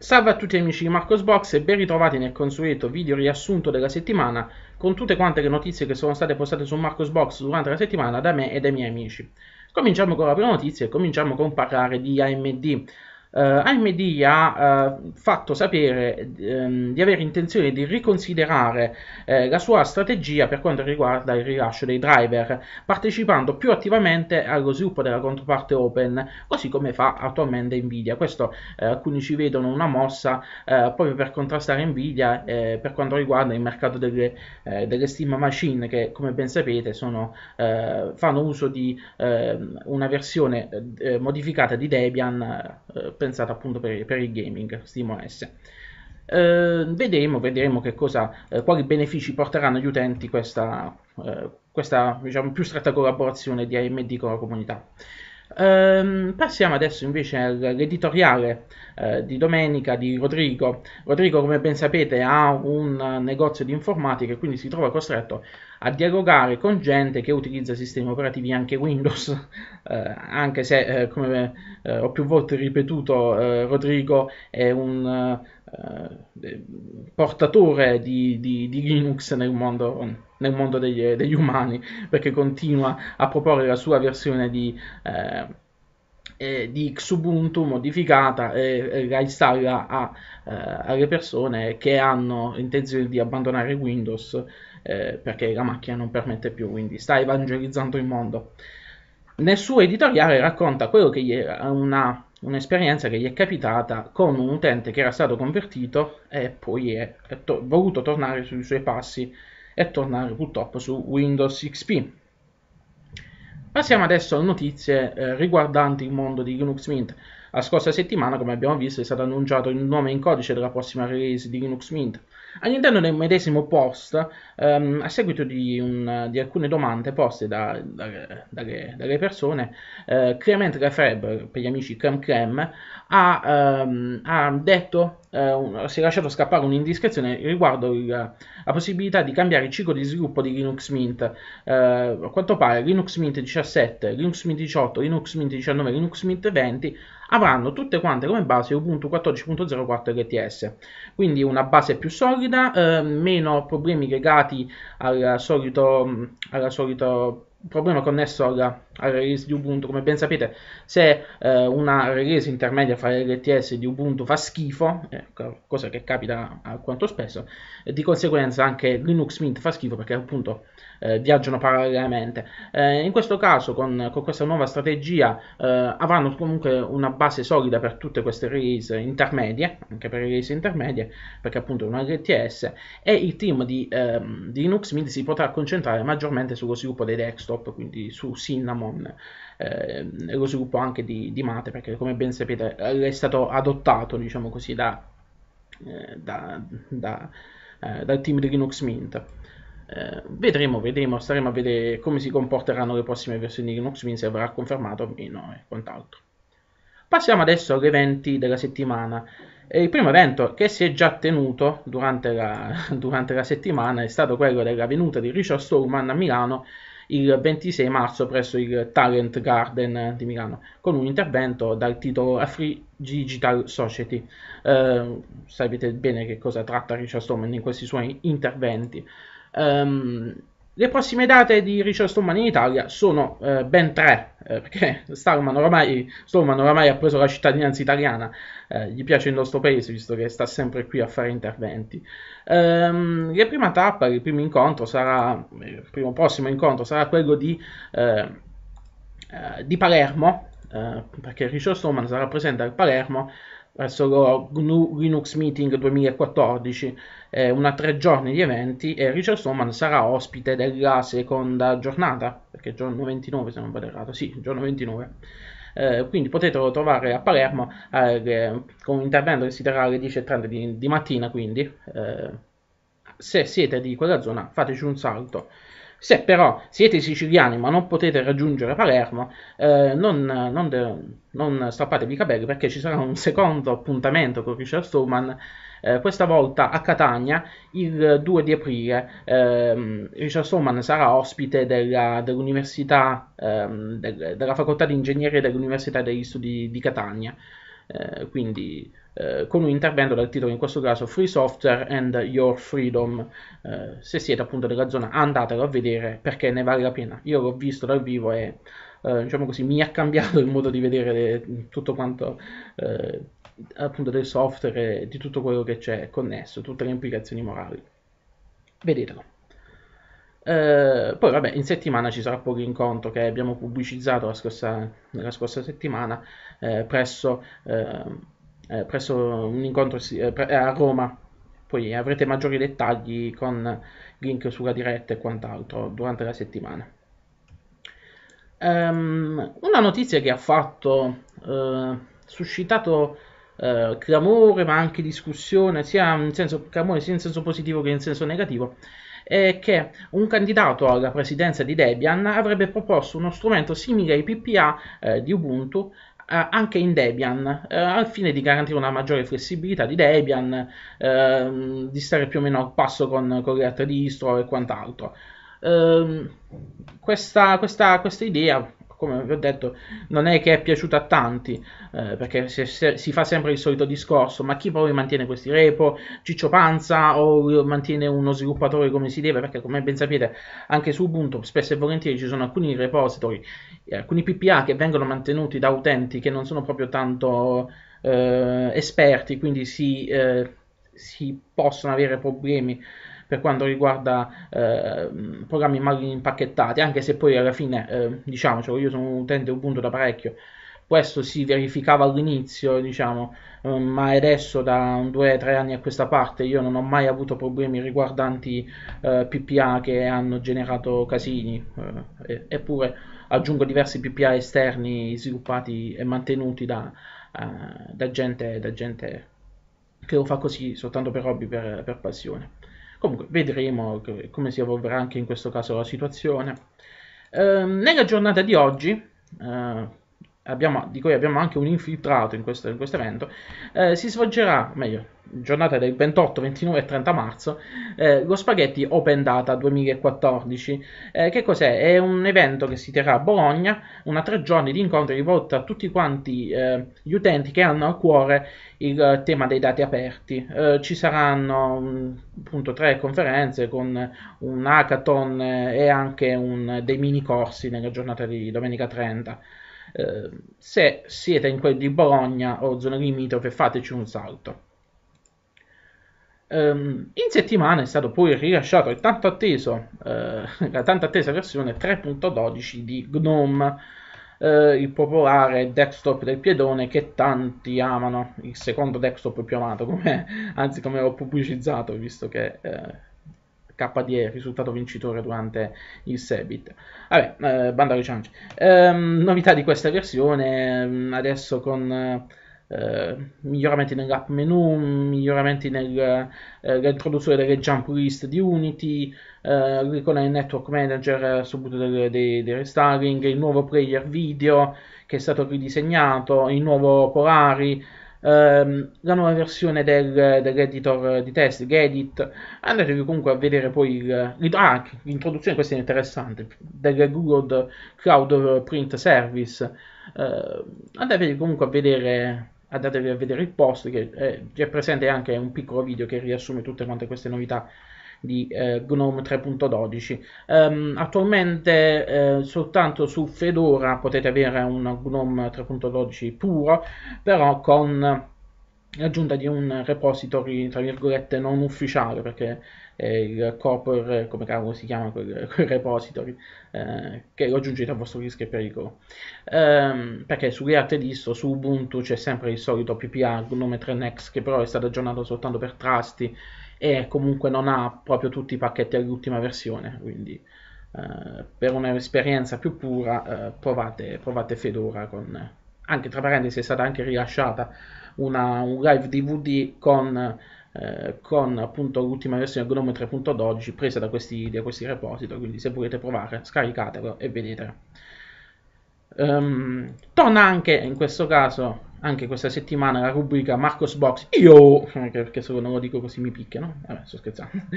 Salve a tutti amici di Marcosbox e ben ritrovati nel consueto video riassunto della settimana con tutte quante le notizie che sono state postate su Marcosbox durante la settimana da me e dai miei amici. Cominciamo con la prima notizia e cominciamo con parlare di AMD eh, AMD ha eh, fatto sapere ehm, di avere intenzione di riconsiderare eh, la sua strategia per quanto riguarda il rilascio dei driver, partecipando più attivamente allo sviluppo della controparte open, così come fa attualmente Nvidia. Questo eh, alcuni ci vedono una mossa eh, proprio per contrastare Nvidia eh, per quanto riguarda il mercato delle, delle, Steam Machine, che come ben sapete sono, fanno uso di ehm, una versione modificata di Debian pensata appunto per, per il gaming, SteamOS. Eh, vedremo, vedremo cosa, eh, quali benefici porteranno agli utenti questa, eh, questa diciamo, più stretta collaborazione di AMD con la comunità. Um, passiamo adesso invece all'editoriale uh, di domenica di Rodrigo. Rodrigo, come ben sapete, ha un uh, negozio di informatica e quindi si trova costretto a dialogare con gente che utilizza sistemi operativi anche Windows, eh, anche se, eh, come eh, ho più volte ripetuto, eh, Rodrigo è un eh, eh, portatore di, di, di, Linux nel mondo, nel mondo degli, degli, umani, perché continua a proporre la sua versione di... Eh, di Xubuntu modificata e, e la installa a, eh, alle persone che hanno intenzione di abbandonare Windows eh, perché la macchina non permette più, quindi sta evangelizzando il mondo. Nel suo editoriale racconta quello che gli era una, un'esperienza che gli è capitata con un utente che era stato convertito e poi è, è to- voluto tornare sui suoi passi e tornare purtroppo su Windows XP. Passiamo adesso a notizie eh, riguardanti il mondo di Linux Mint. La scorsa settimana, come abbiamo visto, è stato annunciato il nome in codice della prossima release di Linux Mint. All'interno del medesimo post, ehm, a seguito di, un, di, alcune domande poste da, da, dalle, dalle, persone, eh, Clement Lefebvre, per gli amici Creme Creme, ha, ehm, ha detto eh, si è lasciato scappare un'indiscrezione riguardo il, la possibilità di cambiare il ciclo di sviluppo di Linux Mint. Eh, a quanto pare Linux Mint 17, Linux Mint 18, Linux Mint 19, Linux Mint 20 avranno tutte quante come base Ubuntu 14.04 LTS, quindi una base più solida, eh, meno problemi legati al solito, al solito problema connesso alla al release di Ubuntu. Come ben sapete, se eh, una release intermedia fra LTS di Ubuntu fa schifo, eh, cosa che capita alquanto spesso, eh, di conseguenza anche Linux Mint fa schifo perché appunto eh, viaggiano parallelamente. Eh, in questo caso, con, con questa nuova strategia, eh, avranno comunque una base solida per tutte queste release intermedie, anche per le release intermedie, perché appunto è una LTS, e il team di, ehm, di Linux Mint si potrà concentrare maggiormente sullo sviluppo dei desktop, quindi su Cinnamon non eh, lo sviluppo anche di, di, Mate, perché come ben sapete eh, è stato adottato, diciamo così, da, eh, da, da, eh, dal team di Linux Mint. Eh, vedremo, vedremo, staremo a vedere come si comporteranno le prossime versioni di Linux Mint, se verrà confermato o meno e quant'altro. Passiamo adesso agli eventi della settimana. Il primo evento che si è già tenuto durante la, durante la, settimana è stato quello della venuta di Richard Stallman a Milano il 26 marzo presso il Talent Garden di Milano con un intervento dal titolo A Free Digital Society. Eh, sapete bene che cosa tratta Richard Stallman in questi suoi interventi. Um, le prossime date di Richard Stallman in Italia sono eh, ben tre, eh, perché Stallman oramai, Stallman oramai, ha preso la cittadinanza italiana, eh, gli piace il nostro paese visto che sta sempre qui a fare interventi. Ehm, la prima tappa, il primo incontro sarà, il primo prossimo incontro sarà quello di, eh, eh, di Palermo, eh, perché Richard Stallman sarà presente a Palermo verso GNU Linux Meeting 2014, eh, una tre giorni di eventi e Richard Stallman sarà ospite della seconda giornata, perché è giorno 29 se non vado errato, sì, giorno 29. Eh, quindi potete trovare a Palermo eh, con un intervento che si terrà alle 10.30 di, di mattina, quindi eh, se siete di quella zona fateci un salto. Se però siete siciliani ma non potete raggiungere Palermo, eh, non, non, de- non, strappatevi i capelli perché ci sarà un secondo appuntamento con Richard Stallman, eh, questa volta a Catania il 2 di aprile. Eh, Richard Stallman sarà ospite della, dell'università, ehm, de- della facoltà di ingegneria dell'Università degli Studi di Catania. Eh, quindi eh, con un intervento dal titolo in questo caso Free Software and Your Freedom. Eh, se siete appunto della zona andatelo a vedere perché ne vale la pena. Io l'ho visto dal vivo e eh, diciamo così mi ha cambiato il modo di vedere le, eh, tutto quanto appunto del software e di tutto quello che c'è connesso, tutte le implicazioni morali. Vedetelo. Eh, poi vabbè, in settimana ci sarà poco incontro che abbiamo pubblicizzato la scorsa, la scorsa settimana eh, presso, eh, eh presso, un incontro eh, a Roma. Poi avrete maggiori dettagli con link sulla diretta e quant'altro durante la settimana. Um, una notizia che ha fatto, suscitato clamore ma anche discussione, sia in senso, clamore sia in senso positivo che in senso negativo, eh, che un candidato alla presidenza di Debian avrebbe proposto uno strumento simile ai PPA eh, di Ubuntu eh, anche in Debian, eh, al fine di garantire una maggiore flessibilità di Debian, eh, di stare più o meno al passo con, con le altre distro e quant'altro. Eh, questa, questa, questa idea come vi ho detto, non è che è piaciuta a tanti, eh, perché se, se, si fa sempre il solito discorso, ma chi poi mantiene questi repo, Ciccio Panza o mantiene uno sviluppatore come si deve, perché come ben sapete anche su Ubuntu spesso e volentieri ci sono alcuni repository, eh, alcuni PPA che vengono mantenuti da utenti che non sono proprio tanto eh, esperti, quindi si, eh, si possono avere problemi per quanto riguarda eh, programmi mal impacchettati, anche se poi alla fine, eh, diciamocelo, cioè, io sono un utente Ubuntu da parecchio, questo si verificava all'inizio, diciamo, eh, ma adesso da un, 2-3 anni a questa parte io non ho mai avuto problemi riguardanti eh, PPA che hanno generato casini, eh, eppure aggiungo diversi PPA esterni sviluppati e mantenuti da, eh, da gente, da gente che lo fa così soltanto per hobby, per, per passione. Comunque vedremo che, come si evolverà anche in questo caso la situazione. Eh, nella giornata di oggi, eh, abbiamo, di cui abbiamo anche un infiltrato in questo, in questo evento, eh, si svolgerà, meglio, giornata del 28, 29 e 30 marzo, eh, lo Spaghetti Open Data 2014. Eh, che cos'è? È un evento che si terrà a Bologna, una tre giorni di incontri rivolto a tutti quanti eh, gli utenti che hanno a cuore il eh, tema dei dati aperti. Eh, ci saranno mm, appunto tre conferenze con un hackathon eh, e anche un, dei mini corsi nella giornata di domenica 30. Ehm, se siete in quel di Bologna o zone limitrofe, fateci un salto. Um, in settimana è stato poi rilasciato il tanto atteso, eh, la tanto attesa versione 3.12 di GNOME, eh, il popolare desktop del piedone che tanti amano, il secondo desktop più amato, come, anzi come ho pubblicizzato visto che eh, KDE, risultato vincitore durante il Sebit. Vabbè, eh, banda alle ciance. Ehm, novità di questa versione, mm, adesso con... Eh, miglioramenti nell'app menu, miglioramenti eh, nell'introduzione eh, delle jump list di Unity, eh, ricona il network manager eh, subito dei, dei, dei restyling, il nuovo player video che è stato ridisegnato, il nuovo Polari, ehm, la nuova versione del, dell'editor di test Gedit andatevi comunque a vedere poi il, il, ah, l'introduzione questa è interessante del Google Cloud Print Service eh, andatevi comunque a vedere andatevi a vedere il post che è, è presente anche un piccolo video che riassume tutte queste novità di eh, GNOME 3.12. Um, ehm, attualmente eh, soltanto su Fedora potete avere un GNOME 3.12 puro, però con l'aggiunta di un repository tra virgolette non ufficiale perché eh, il corpor come cavolo si chiama quel, quel repository eh, che lo aggiungete a vostro rischio e pericolo ehm, perché su React Distro su Ubuntu c'è sempre il solito PPA GNOME 3 Next che però è stato aggiornato soltanto per trusty e comunque non ha proprio tutti i pacchetti all'ultima versione, quindi eh, per un'esperienza più pura eh, provate, provate, Fedora con... Anche tra parentesi è stata anche rilasciata una, un live DVD con, eh, con appunto l'ultima versione Gnome 3.12 presa da questi, da questi repository, quindi se volete provare scaricatelo e vedete. Um, torna anche in questo caso anche questa settimana la rubrica Marcos Box. Io, perché se non lo dico così mi picchiano, vabbè sto scherzando.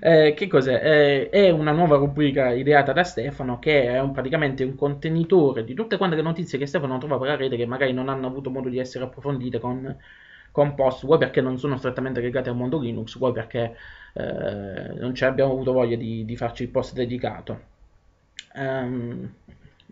Eh, che cos'è? Eh, è una nuova rubrica ideata da Stefano che è un, praticamente un contenitore di tutte quante le notizie che Stefano trova per la rete che magari non hanno avuto modo di essere approfondite con, con post, vuoi perché non sono strettamente legate al mondo Linux, vuoi perché eh, non abbiamo avuto voglia di, di farci il post dedicato. Um,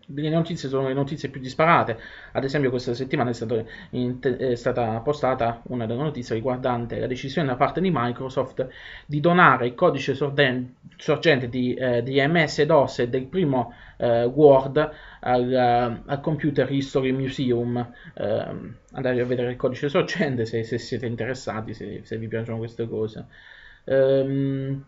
le notizie sono le notizie più disparate. Ad esempio, questa settimana è, stato, è, stata postata una notizia riguardante la decisione da parte di Microsoft di donare il codice sorgente di, eh, di MS-DOS e del primo eh, Word al, eh, al, Computer History Museum. Eh, andate a vedere il codice sorgente se, se siete interessati, se, se, vi piacciono queste cose. Um,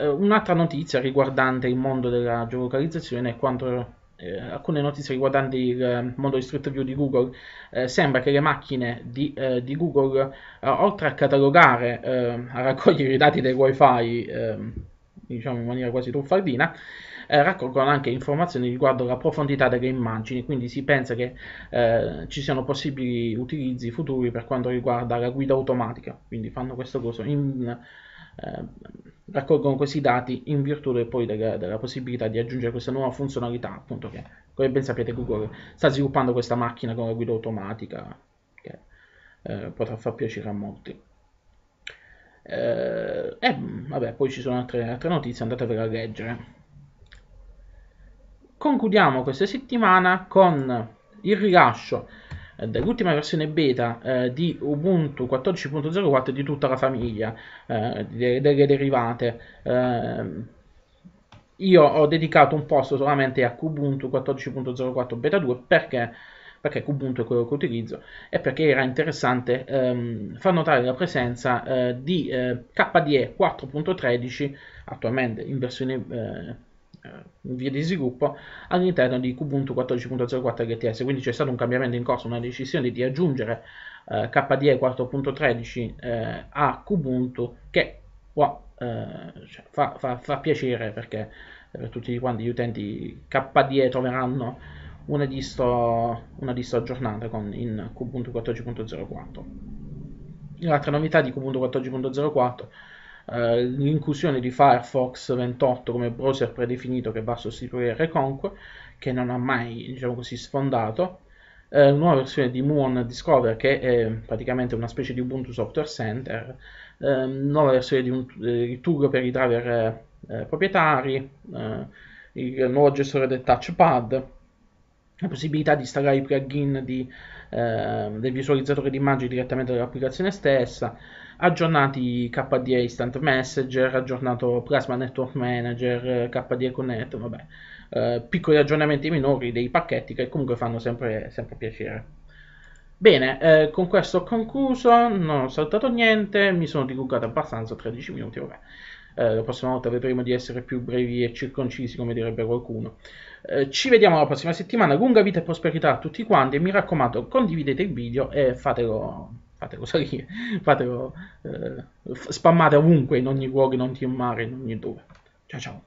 un'altra notizia riguardante il mondo della geolocalizzazione è quanto eh, alcune notizie riguardanti il eh, mondo di Street View di Google, eh, sembra che le macchine di, eh, di Google, eh, oltre a catalogare, eh, a raccogliere i dati del wifi, ehm, diciamo in maniera quasi truffaldina, raccolgono anche informazioni riguardo la profondità delle immagini, quindi si pensa che ci siano possibili utilizzi futuri per quanto riguarda la guida automatica, quindi fanno questo coso in, raccolgono questi dati in virtù poi della, della, possibilità di aggiungere questa nuova funzionalità, appunto che come ben sapete Google sta sviluppando questa macchina con la guida automatica che eh, potrà far piacere a molti. Eh, e eh, vabbè, poi ci sono altre, altre notizie, andatevela a leggere. Concludiamo questa settimana con il rilascio eh, dell'ultima versione beta eh, di Ubuntu 14.04 di tutta la famiglia eh, delle, delle derivate. Eh, io ho dedicato un posto solamente a Ubuntu 14.04 beta 2 perché perché Kubuntu è quello che utilizzo e perché era interessante ehm, far notare la presenza eh, di eh, KDE 4.13 attualmente in versione eh, in eh, via di sviluppo all'interno di Kubuntu 14.04 LTS, quindi c'è stato un cambiamento in corso, una decisione di aggiungere eh, KDE 4.13 eh, a Kubuntu che wow, eh, cioè, fa, fa, fa, piacere perché per tutti quanti gli utenti KDE troveranno una distro, una distro aggiornata con, in Kubuntu 14.04. L'altra novità di Kubuntu 14.04 eh, l'inclusione di Firefox 28 come browser predefinito che va a sostituire Reconque, che non ha mai diciamo così, sfondato, eh, nuova versione di Moon Discover che è praticamente una specie di Ubuntu Software Center, eh, nuova versione di, un, eh, Tug per i driver eh, eh, proprietari, il nuovo gestore del touchpad, la possibilità di installare i plugin di Ehm, del visualizzatore di immagini direttamente dall'applicazione stessa, aggiornati KDE Instant Messenger, aggiornato Plasma Network Manager, KDE Connect, vabbè, eh, piccoli aggiornamenti minori dei pacchetti che comunque fanno sempre, sempre piacere. Bene, eh, con questo ho concluso, non ho saltato niente, mi sono dilungato abbastanza, 13 minuti, vabbè. Eh, la prossima volta vedremo di essere più brevi e circoncisi, come direbbe qualcuno. Eh, ci vediamo la prossima settimana, lunga vita e prosperità a tutti quanti e mi raccomando condividete il video e fatelo, fatelo salire, fatelo, eh, spammate ovunque, in ogni luogo, in ogni mare, in ogni dove. Ciao ciao!